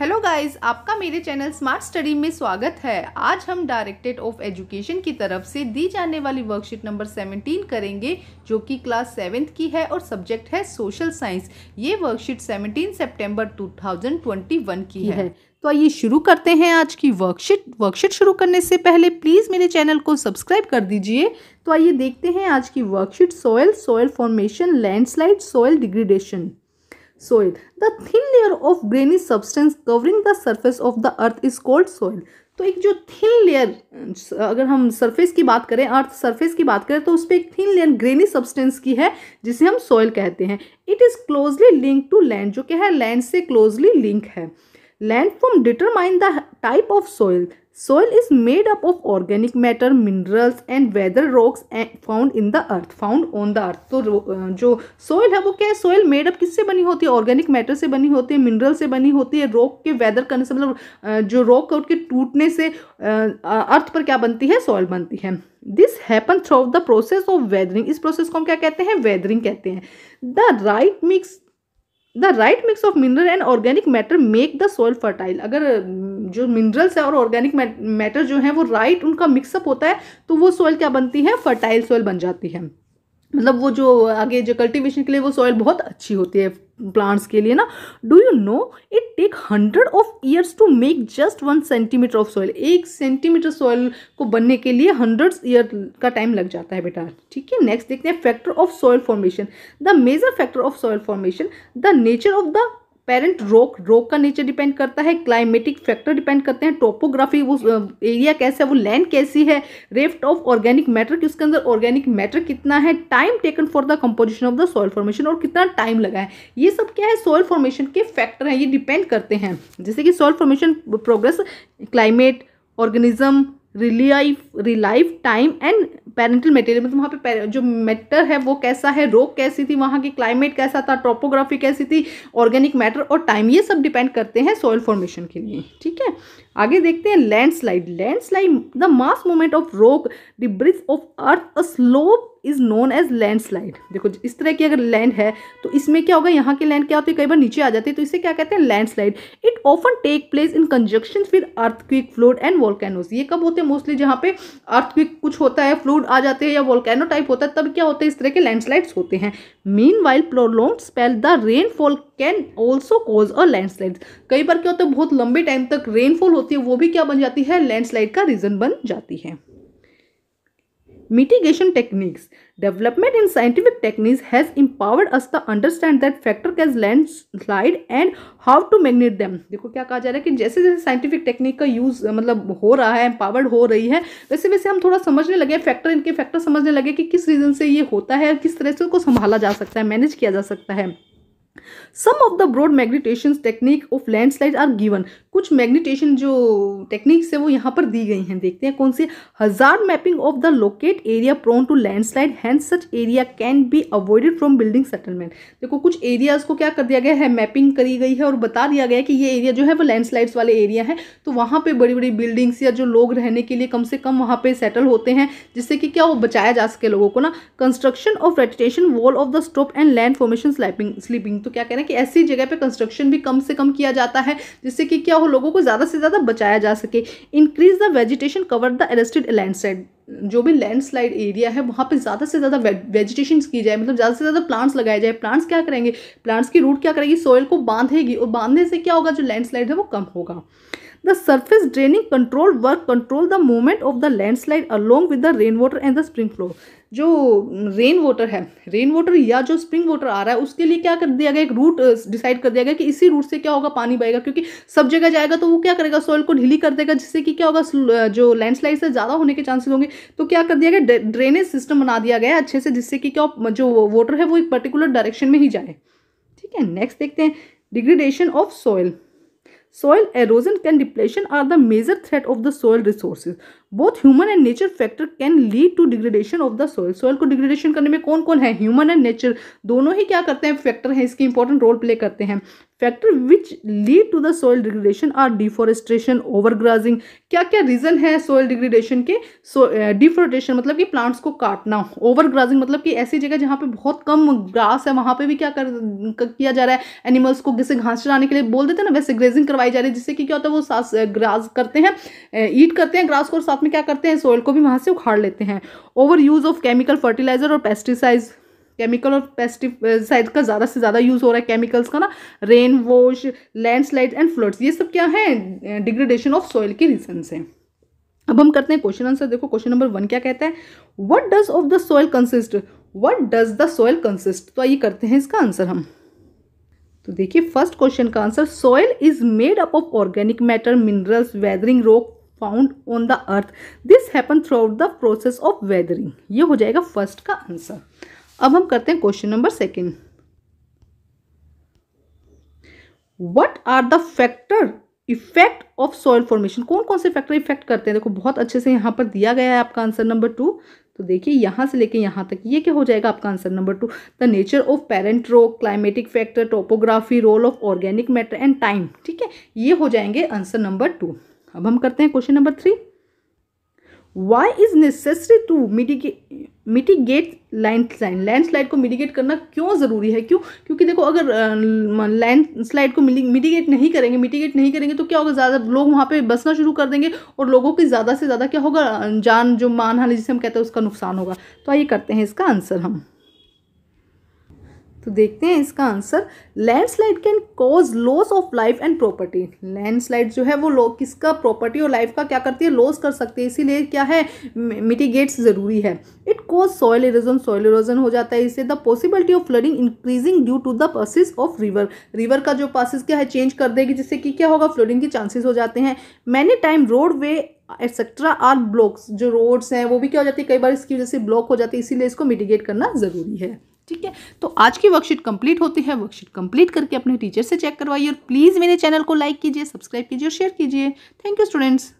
Hello guys आपका मेरे channel smart study में स्वागत है आज हम डायरेक्टेड ऑफ एजुकेशन की तरफ से दी जाने वाली वर्कशीट नंबर 17 करेंगे जो कि क्लास सेवेंथ की है और सब्जेक्ट है सोशल साइंस ये वर्कशीट 17 सितंबर 2021 की है, तो आइए शुरू करते हैं आज की वर्कशीट वर्कशीट शुरू करने से पहले प्लीज़ मेरे चैनल को सब्सक्राइब कर दीजिए तो आइए देखते हैं आज की worksheet soil soil formation landslide soil degradation soil. The thin layer of grainy substance covering the surface of the earth is called soil. तो एक जो थिन लेयर अगर हम सरफेस की बात करें अर्थ सरफेस की बात करें तो उस पर एक थिन लेयर ग्रेनी सब्सटेंस की है जिसे हम सॉइल कहते हैं it is closely link to land जो क्या है लैंड से क्लोजली लिंक है Landform determine the type of soil. Soil is made up of organic matter, minerals and weather rocks found in the earth, found on the earth. तो जो soil है वो क्या है soil made up किससे बनी होती है organic matter से बनी होती है mineral से बनी होती है rock के weather करने से मतलब जो rock के टूटने से अर्थ पर क्या बनती है soil बनती है this happen through the process of weathering इस प्रोसेस को हम क्या कहते हैं वेदरिंग कहते हैं the right mix the right mix of mineral and organic matter make the soil fertile अगर जो मिनरल्स है और ऑर्गेनिक मैटर जो है वो राइट right उनका मिक्सअप होता है तो वो सॉइल क्या बनती है फर्टाइल सॉइल बन जाती है मतलब वो जो आगे जो कल्टीवेशन के लिए वो सॉइल बहुत अच्छी होती है प्लांट्स के लिए ना do you know it take hundred of years to make just one centimetre of soil एक सेंटीमीटर सॉइल को बनने के लिए हंड्रेड ईयर का टाइम लग जाता है बेटा ठीक है नेक्स्ट देखते हैं factor of soil formation the major factor of soil formation the nature of the parent rock rock का नेचर डिपेंड करता है क्लाइमेटिक फैक्टर डिपेंड करते हैं टोपोग्राफी वो एरिया कैसा है वो लैंड कैसी है रेफ्ट ऑफ ऑर्गेनिक मैटर कि उसके अंदर ऑर्गेनिक मैटर कितना है time taken for the composition of the soil formation और कितना टाइम लगा है ये सब क्या है सॉइल फॉर्मेशन के फैक्टर हैं ये डिपेंड करते हैं जैसे कि soil formation progress climate organism relief relief time and parental material मतलब वहाँ पे जो मैटर है वो कैसा है रोक कैसी थी वहाँ की क्लाइमेट कैसा था टोपोग्राफी कैसी थी ऑर्गेनिक मैटर और टाइम ये सब डिपेंड करते हैं सॉइल फॉर्मेशन के लिए ठीक है आगे देखते हैं landslide landslide the mass movement of rock debris of earth a slope is known as landslide देखो इस तरह की अगर लैंड है तो इसमें क्या होगा यहाँ की लैंड क्या होती है कई बार नीचे आ जाती है तो इसे क्या कहते हैं landslide it often take place in conjunction with earthquake floods and volcanoes ये कब होते हैं मोस्टली जहाँ पे अर्थक्विक कुछ होता है फ्लूड आ जाते हैं या वॉलकैनो टाइप होता है तब क्या होता है इस तरह के लैंडस्लाइड्स होते हैं meanwhile prolonged spell the rainfall can also cause a slide कई बार क्या होता है बहुत लंबे टाइम तक रेनफॉल होती है वो भी क्या बन जाती है स्लाइड का रीज़न बन जाती है mitigation Mitigation techniques. Development in scientific techniques has empowered us to understand that factor as landslide and how to mitigate them देखो क्या कहा जा रहा है कि जैसे जैसे साइंटिफिक टेक्निक का यूज़ मतलब हो रहा है एम्पावर्ड हो रही है वैसे वैसे हम थोड़ा समझने लगे फैक्टर इनके फैक्टर समझने लगे कि किस रीज़न से ये होता है और किस तरह से उसको संभाला जा सकता है मैनेज किया जा सकता है some of the broad mitigation technique of landslide are given कुछ मैग्निटेशन जो टेक्निक्स है वो यहाँ पर दी गई हैं देखते हैं कौन सी hazard mapping of the locate area prone to landslide and such area can be avoided from building settlement देखो कुछ एरियाज को क्या कर दिया गया है मैपिंग करी गई है और बता दिया गया कि ये एरिया जो है वो लैंडस्लाइड्स वाले एरिया है तो वहाँ पर बड़ी बड़ी बिल्डिंग्स या जो लोग रहने के लिए कम से कम वहाँ पर सेटल होते हैं जिससे कि क्या वो बचाया जा सके लोगों को ना construction of retention wall of the stop and land formation slipping slipping तो क्या कह रहे हैं कि ऐसी जगह पे कंस्ट्रक्शन भी कम से कम किया जाता है जिससे कि क्या हो लोगों को ज़्यादा से ज़्यादा बचाया जा सके increase the vegetation cover the arrested landslide जो भी लैंडस्लाइड एरिया है वहाँ पे ज़्यादा से ज़्यादा वेजिटेशन की जाए मतलब ज़्यादा से ज़्यादा प्लांट्स लगाए जाए प्लांट्स क्या करेंगे प्लांट्स की रूट क्या करेगी सॉइल को बांधेगी और बांधने से क्या होगा जो लैंडस्लाइड है वो कम होगा the surface draining control work control the movement of the along with the rain water and the spring flow जो रेन वाटर है रेन वाटर या जो स्प्रिंग वाटर आ रहा है उसके लिए क्या कर दिया गया एक रूट डिसाइड कर दिया गया कि इसी रूट से क्या होगा पानी बहेगा क्योंकि सब जगह जाएगा तो वो क्या करेगा सॉइल को ढीली कर देगा जिससे कि क्या होगा जो लैंडस्लाइड है ज़्यादा होने के चांसेस होंगे तो क्या कर दिया गया ड्रेनेज सिस्टम बना दिया गया अच्छे से जिससे कि क्या जो वाटर है वो एक पर्टिकुलर डायरेक्शन में ही जाए ठीक है नेक्स्ट देखते हैं degradation of soil soil erosion can depletion are the major threat of the soil resources both human and nature factor can lead to degradation of the soil soil को degradation करने में कौन कौन है ह्यूमन एंड नेचर दोनों ही क्या करते हैं फैक्टर हैं इसके इंपॉर्टेंट रोल प्ले करते हैं factor which lead to the soil degradation are deforestation overgrazing क्या क्या रीजन है सोयल डिग्रेडेशन के सो डिफॉरेस्टेशन uh, मतलब कि प्लांट्स को काटना ओवरग्राजिंग मतलब कि ऐसी जगह जहाँ पे बहुत कम ग्रास है वहाँ पे भी क्या कर किया जा रहा है एनिमल्स को जैसे घास चलाने के लिए बोल देते हैं ना वैसे ग्रेजिंग करवाई जा रही है जिससे कि क्या होता है वो ग्रास uh, करते हैं ईट uh, करते हैं ग्रास को और साथ साथ में क्या करते हैं सॉइल को भी वहाँ से उखाड़ लेते हैं overuse of chemical fertiliser और पेस्टिसाइज केमिकल और पेस्टिसाइड का ज़्यादा से ज़्यादा यूज़ हो रहा है केमिकल्स का ना rain wash landslide and floods ये सब क्या है डिग्रेडेशन ऑफ सॉइल के रीजन से अब हम करते हैं क्वेश्चन आंसर देखो क्वेश्चन नंबर वन क्या कहता है what does of the soil consist what does the soil consist तो आइए करते हैं इसका आंसर हम तो देखिए फर्स्ट क्वेश्चन का answer soil is made up of organic matter minerals weathering rock found on the earth this happen throughout the process of weathering ये हो जाएगा फर्स्ट का आंसर अब हम करते हैं question number second what are the factor effect of soil formation कौन कौन से फैक्टर इफेक्ट करते हैं देखो बहुत अच्छे से यहाँ पर दिया गया है आपका आंसर नंबर टू तो देखिए यहाँ से लेके यहाँ तक ये क्या हो जाएगा आपका answer number two the nature of parent rock climatic factor topography role of organic matter and time ठीक है ये हो जाएंगे आंसर नंबर टू अब हम करते हैं question number three why is necessary to mitigate mitigate landslide landslide को मिटिगेट करना क्यों ज़रूरी है क्यों क्योंकि देखो अगर लैंडस्लाइड को मिटिगेट नहीं करेंगे मिटिगेट नहीं करेंगे तो क्या होगा ज़्यादा लोग वहाँ पे बसना शुरू कर देंगे और लोगों की ज़्यादा से ज़्यादा क्या होगा जान जो मानहानि जिसे हम कहते हैं उसका नुकसान होगा तो आइए करते हैं इसका आंसर हम तो देखते हैं इसका answer landslide can cause loss of life and property landslide जो है वो लो किसका प्रॉपर्टी और लाइफ का क्या करती है लॉस कर सकती है इसीलिए क्या है मिटिगेट्स ज़रूरी है it cause soil erosion soil erosion हो जाता है इससे the possibility of flooding increasing due to the passes of river river का जो पासिस क्या है चेंज कर देगी जिससे कि क्या होगा फ्लडिंग के चांसेस हो जाते हैं many time road way etcetera are blocks जो रोड्स हैं वो भी क्या हो जाती है कई बार इसकी वजह से ब्लॉक हो जाती है इसीलिए इसको मिटिगेट करना ज़रूरी है ठीक है तो आज की वर्कशीट कंप्लीट होती है वर्कशीट कंप्लीट करके अपने टीचर से चेक करवाइए और प्लीज़ मेरे चैनल को लाइक कीजिए सब्सक्राइब कीजिए और शेयर कीजिए थैंक यू स्टूडेंट्स